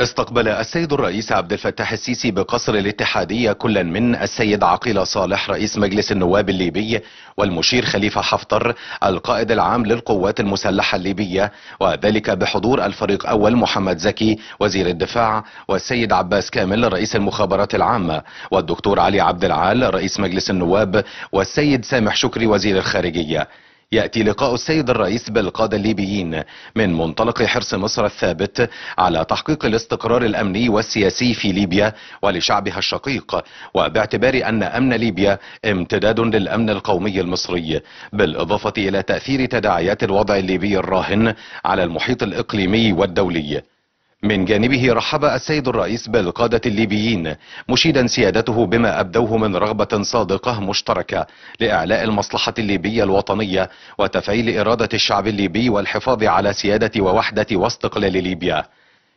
استقبل السيد الرئيس عبد الفتاح السيسي بقصر الاتحادية كلا من السيد عقيل صالح رئيس مجلس النواب الليبي والمشير خليفة حفتر القائد العام للقوات المسلحة الليبية وذلك بحضور الفريق أول محمد زكي وزير الدفاع والسيد عباس كامل رئيس المخابرات العامة والدكتور علي عبد العال رئيس مجلس النواب والسيد سامح شكري وزير الخارجية يأتي لقاء السيد الرئيس بالقادة الليبيين من منطلق حرص مصر الثابت على تحقيق الاستقرار الأمني والسياسي في ليبيا ولشعبها الشقيق وباعتبار أن أمن ليبيا امتداد للأمن القومي المصري بالإضافة إلى تأثير تداعيات الوضع الليبي الراهن على المحيط الإقليمي والدولي من جانبه رحب السيد الرئيس بالقادة الليبيين مشيدا سيادته بما أبدوه من رغبة صادقة مشتركة لإعلاء المصلحة الليبية الوطنية وتفعيل إرادة الشعب الليبي والحفاظ على سيادة ووحدة واستقلال ليبيا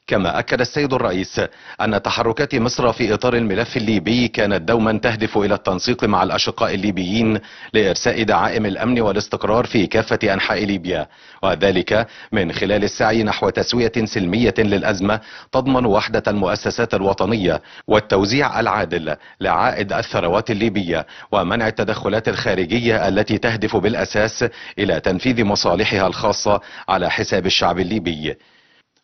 كما أكد السيد الرئيس أن تحركات مصر في إطار الملف الليبي كانت دوما تهدف إلى التنسيق مع الأشقاء الليبيين لإرساء دعائم الأمن والاستقرار في كافة أنحاء ليبيا وذلك من خلال السعي نحو تسوية سلمية للأزمة تضمن وحدة المؤسسات الوطنية والتوزيع العادل لعائد الثروات الليبية ومنع التدخلات الخارجية التي تهدف بالأساس إلى تنفيذ مصالحها الخاصة على حساب الشعب الليبي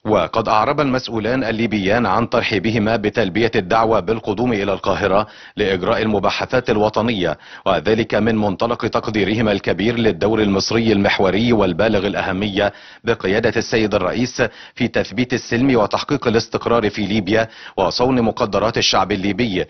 وقد أعرب المسؤولان الليبيان عن ترحيبهما بتلبية الدعوة بالقدوم إلى القاهرة لإجراء المباحثات الوطنية وذلك من منطلق تقديرهما الكبير للدور المصري المحوري والبالغ الأهمية بقيادة السيد الرئيس في تثبيت السلم وتحقيق الاستقرار في ليبيا وصون مقدرات الشعب الليبي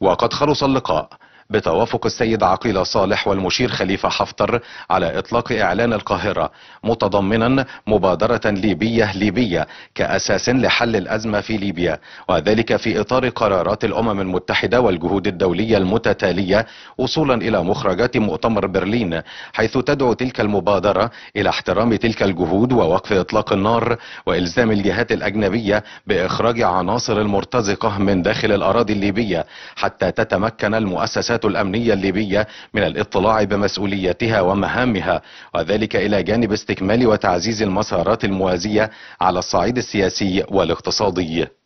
وقد خلص اللقاء بتوافق السيد عقيل صالح والمشير خليفة حفتر على إطلاق إعلان القاهرة متضمنا مبادرة ليبية ليبية كأساس لحل الأزمة في ليبيا وذلك في إطار قرارات الأمم المتحدة والجهود الدولية المتتالية وصولا إلى مخرجات مؤتمر برلين حيث تدعو تلك المبادرة إلى احترام تلك الجهود ووقف إطلاق النار وإلزام الجهات الأجنبية بإخراج عناصر المرتزقة من داخل الأراضي الليبية حتى تتمكن المؤسسات الجهات الأمنية الليبية من الاطلاع بمسؤوليتها ومهامها وذلك إلى جانب استكمال وتعزيز المسارات الموازية على الصعيد السياسي والاقتصادي